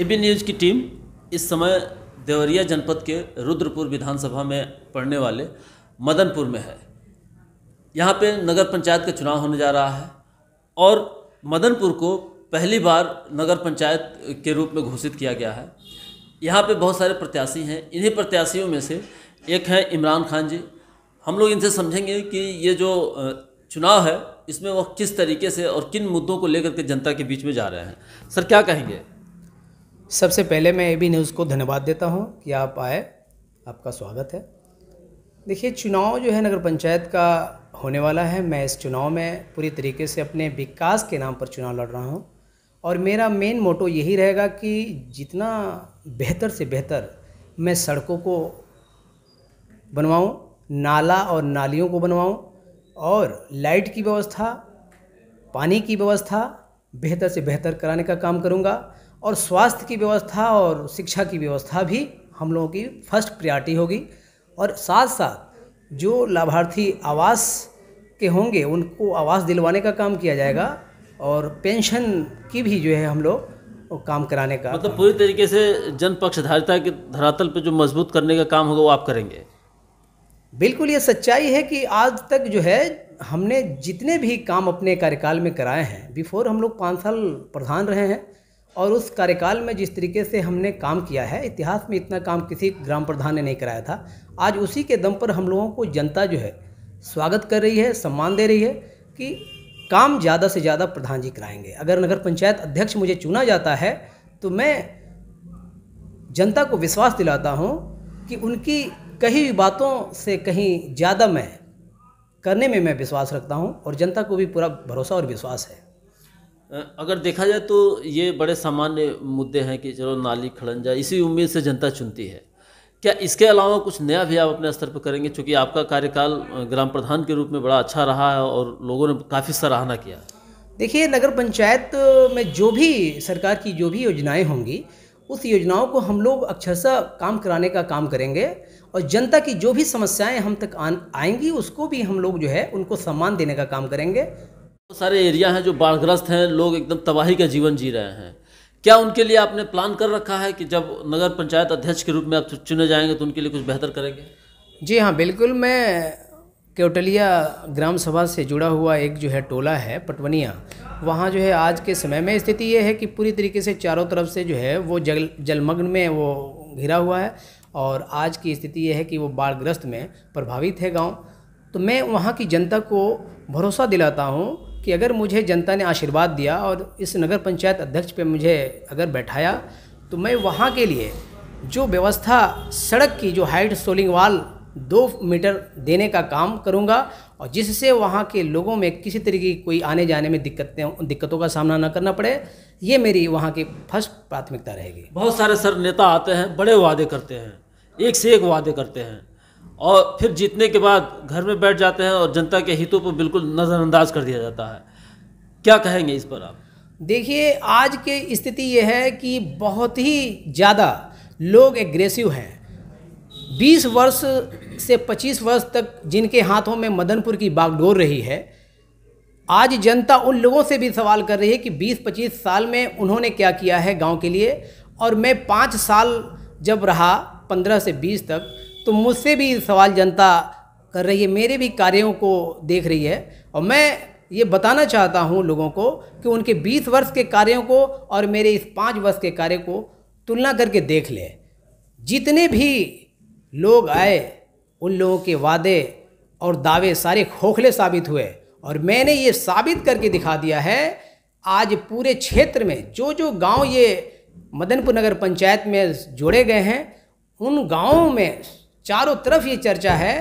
AB news की team इस समय देवरिया जनपद के रुद्रपुर विधानसभा में पड़ने वाले मदनपुर में है यहाँ पे नगर पंचायत का चुनाव होने जा रहा है और मदनपुर को पहली बार नगर पंचायत के रूप में घोषित किया गया है यहाँ पे बहुत सारे प्रत्याशी हैं इन्हीं प्रत्याशियों में से एक हैं इमरान खान जी हम लोग इनसे समझेंगे कि ये जो चुनाव है इसमें वो किस तरीके से और किन मुद्दों को लेकर के जनता के बीच में जा रहे हैं सर क्या कहेंगे सबसे पहले मैं ए बी न्यूज़ को धन्यवाद देता हूँ कि आप आए आपका स्वागत है देखिए चुनाव जो है नगर पंचायत का होने वाला है मैं इस चुनाव में पूरी तरीके से अपने विकास के नाम पर चुनाव लड़ रहा हूँ और मेरा मेन मोटो यही रहेगा कि जितना बेहतर से बेहतर मैं सड़कों को बनवाऊँ नाला और नालियों को बनवाऊँ और लाइट की व्यवस्था पानी की व्यवस्था बेहतर से बेहतर कराने का काम करूँगा और स्वास्थ्य की व्यवस्था और शिक्षा की व्यवस्था भी हम लोगों की फर्स्ट प्रायोरिटी होगी और साथ साथ जो लाभार्थी आवास के होंगे उनको आवास दिलवाने का काम किया जाएगा और पेंशन की भी जो है हम लोग काम कराने का मतलब पूरी तरीके से जन पक्षधारिता के धरातल पर जो मजबूत करने का काम होगा वो आप करेंगे बिल्कुल ये सच्चाई है कि आज तक जो है हमने जितने भी काम अपने कार्यकाल में कराए हैं बिफोर हम लोग पाँच साल प्रधान रहे हैं और उस कार्यकाल में जिस तरीके से हमने काम किया है इतिहास में इतना काम किसी ग्राम प्रधान ने नहीं कराया था आज उसी के दम पर हम लोगों को जनता जो है स्वागत कर रही है सम्मान दे रही है कि काम ज़्यादा से ज़्यादा प्रधान जी कराएंगे अगर नगर पंचायत अध्यक्ष मुझे चुना जाता है तो मैं जनता को विश्वास दिलाता हूँ कि उनकी कही भी बातों से कहीं ज़्यादा मैं करने में मैं विश्वास रखता हूँ और जनता को भी पूरा भरोसा और विश्वास है अगर देखा जाए तो ये बड़े सामान्य मुद्दे हैं कि चलो नाली खड़न जाए इसी उम्मीद से जनता चुनती है क्या इसके अलावा कुछ नया भी आप अपने स्तर पर करेंगे चूँकि आपका कार्यकाल ग्राम प्रधान के रूप में बड़ा अच्छा रहा है और लोगों ने काफ़ी सराहना किया देखिए नगर पंचायत में जो भी सरकार की जो भी योजनाएं होंगी उस योजनाओं को हम लोग अक्षरशा काम कराने का काम करेंगे और जनता की जो भी समस्याएं हम तक आएंगी उसको भी हम लोग जो है उनको सम्मान देने का काम करेंगे तो सारे एरिया हैं जो बाढ़ग्रस्त हैं लोग एकदम तबाही का जीवन जी रहे हैं क्या उनके लिए आपने प्लान कर रखा है कि जब नगर पंचायत अध्यक्ष के रूप में आप चुने जाएंगे तो उनके लिए कुछ बेहतर करेंगे जी हाँ बिल्कुल मैं केवटलिया ग्राम सभा से जुड़ा हुआ एक जो है टोला है पटवनिया वहाँ जो है आज के समय में स्थिति ये है कि पूरी तरीके से चारों तरफ से जो है वो जल जलमग्न में वो घिरा हुआ है और आज की स्थिति ये है कि वो बाढ़ग्रस्त में प्रभावित है गांव तो मैं वहाँ की जनता को भरोसा दिलाता हूँ कि अगर मुझे जनता ने आशीर्वाद दिया और इस नगर पंचायत अध्यक्ष पे मुझे अगर बैठाया तो मैं वहाँ के लिए जो व्यवस्था सड़क की जो हाइट सोलिंग वाल दो मीटर देने का काम करूँगा और जिससे वहाँ के लोगों में किसी तरीके की कोई आने जाने में दिक्कतें दिक्कतों का सामना न करना पड़े ये मेरी वहाँ की फर्स्ट प्राथमिकता रहेगी बहुत सारे सर नेता आते हैं बड़े वादे करते हैं एक से एक वादे करते हैं और फिर जीतने के बाद घर में बैठ जाते हैं और जनता के हितों पर बिल्कुल नज़रअंदाज कर दिया जाता है क्या कहेंगे इस पर आप देखिए आज की स्थिति यह है कि बहुत ही ज़्यादा लोग एग्रेसिव हैं 20 वर्ष से 25 वर्ष तक जिनके हाथों में मदनपुर की बागडोर रही है आज जनता उन लोगों से भी सवाल कर रही है कि 20-25 साल में उन्होंने क्या किया है गांव के लिए और मैं पाँच साल जब रहा 15 से 20 तक तो मुझसे भी सवाल जनता कर रही है मेरे भी कार्यों को देख रही है और मैं ये बताना चाहता हूँ लोगों को कि उनके 20 वर्ष के कार्यों को और मेरे इस पाँच वर्ष के कार्य को तुलना करके देख ले जितने भी लोग आए उन लोगों के वादे और दावे सारे खोखले साबित हुए और मैंने ये साबित करके दिखा दिया है आज पूरे क्षेत्र में जो जो गांव ये मदनपुर नगर पंचायत में जोड़े गए हैं उन गांवों में चारों तरफ ये चर्चा है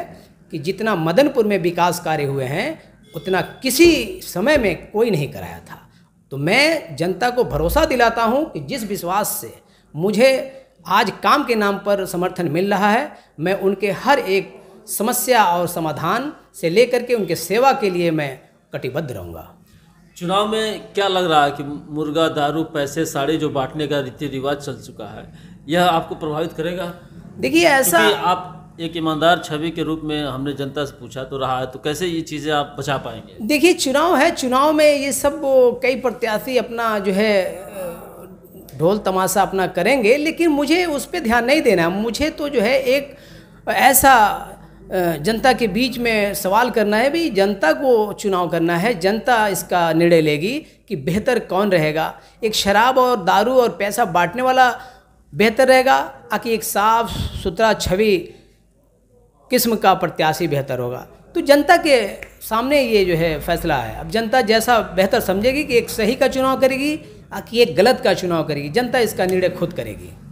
कि जितना मदनपुर में विकास कार्य हुए हैं उतना किसी समय में कोई नहीं कराया था तो मैं जनता को भरोसा दिलाता हूँ कि जिस विश्वास से मुझे आज काम के नाम पर समर्थन मिल रहा है मैं उनके हर एक समस्या और समाधान से लेकर के उनके सेवा के लिए मैं कटिबद्ध रहूँगा चुनाव में क्या लग रहा है कि मुर्गा दारू पैसे साड़ी जो बांटने का रीति रिवाज चल चुका है यह आपको प्रभावित करेगा देखिए ऐसा आप एक ईमानदार छवि के रूप में हमने जनता से पूछा तो रहा है तो कैसे ये चीज़ें आप बचा पाएंगे देखिए चुनाव है चुनाव में ये सब कई प्रत्याशी अपना जो है ढोल तमाशा अपना करेंगे लेकिन मुझे उस पर ध्यान नहीं देना मुझे तो जो है एक ऐसा जनता के बीच में सवाल करना है भाई जनता को चुनाव करना है जनता इसका निर्णय लेगी कि बेहतर कौन रहेगा एक शराब और दारू और पैसा बांटने वाला बेहतर रहेगा आकि एक साफ सुथरा छवि किस्म का प्रत्याशी बेहतर होगा तो जनता के सामने ये जो है फैसला है अब जनता जैसा बेहतर समझेगी कि एक सही का चुनाव करेगी आकि एक गलत का चुनाव करेगी जनता इसका निर्णय खुद करेगी